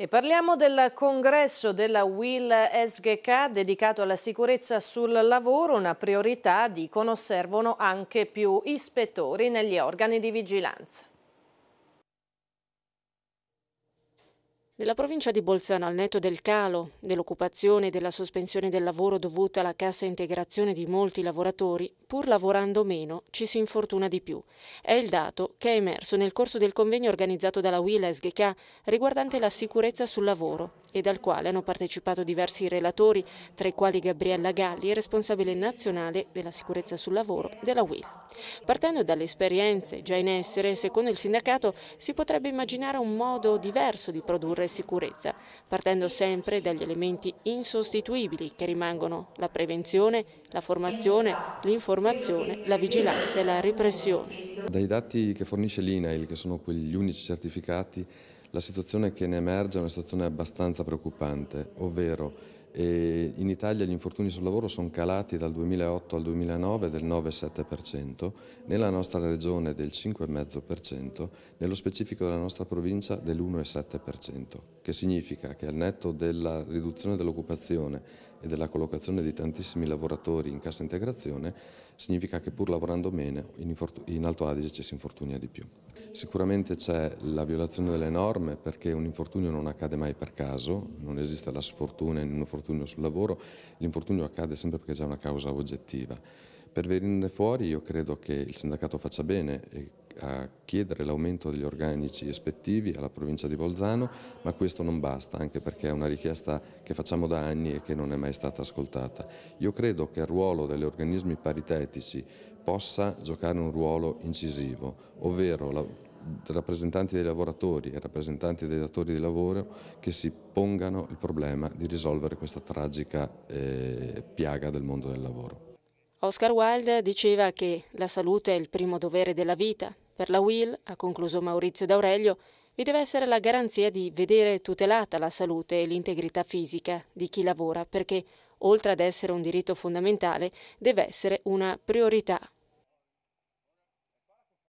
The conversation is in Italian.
E parliamo del congresso della WIL SGK dedicato alla sicurezza sul lavoro, una priorità, dicono, servono anche più ispettori negli organi di vigilanza. Nella provincia di Bolzano, al netto del calo, dell'occupazione e della sospensione del lavoro dovuta alla cassa integrazione di molti lavoratori, pur lavorando meno ci si infortuna di più. È il dato che è emerso nel corso del convegno organizzato dalla WILA SGK riguardante la sicurezza sul lavoro e al quale hanno partecipato diversi relatori, tra i quali Gabriella Galli, responsabile nazionale della sicurezza sul lavoro della WILA. Partendo dalle esperienze già in essere, secondo il sindacato si potrebbe immaginare un modo diverso di produrre sicurezza, partendo sempre dagli elementi insostituibili che rimangono la prevenzione, la formazione, l'informazione, la vigilanza e la repressione. Dai dati che fornisce l'INAIL, che sono quegli unici certificati, la situazione che ne emerge è una situazione abbastanza preoccupante, ovvero e in Italia gli infortuni sul lavoro sono calati dal 2008 al 2009 del 9,7%, nella nostra regione del 5,5%, nello specifico della nostra provincia dell'1,7%, che significa che al netto della riduzione dell'occupazione e della collocazione di tantissimi lavoratori in cassa integrazione significa che pur lavorando meno in, in Alto Adige ci si infortunia di più. Sicuramente c'è la violazione delle norme perché un infortunio non accade mai per caso, non esiste la sfortuna in un infortunio sul lavoro, l'infortunio accade sempre perché c'è una causa oggettiva. Per venirne fuori io credo che il sindacato faccia bene e a chiedere l'aumento degli organici ispettivi alla provincia di Bolzano, ma questo non basta, anche perché è una richiesta che facciamo da anni e che non è mai stata ascoltata. Io credo che il ruolo degli organismi paritetici possa giocare un ruolo incisivo, ovvero la, rappresentanti dei lavoratori e rappresentanti dei datori di lavoro che si pongano il problema di risolvere questa tragica eh, piaga del mondo del lavoro. Oscar Wilde diceva che la salute è il primo dovere della vita, per la WIL, ha concluso Maurizio D'Aurelio, vi deve essere la garanzia di vedere tutelata la salute e l'integrità fisica di chi lavora perché, oltre ad essere un diritto fondamentale, deve essere una priorità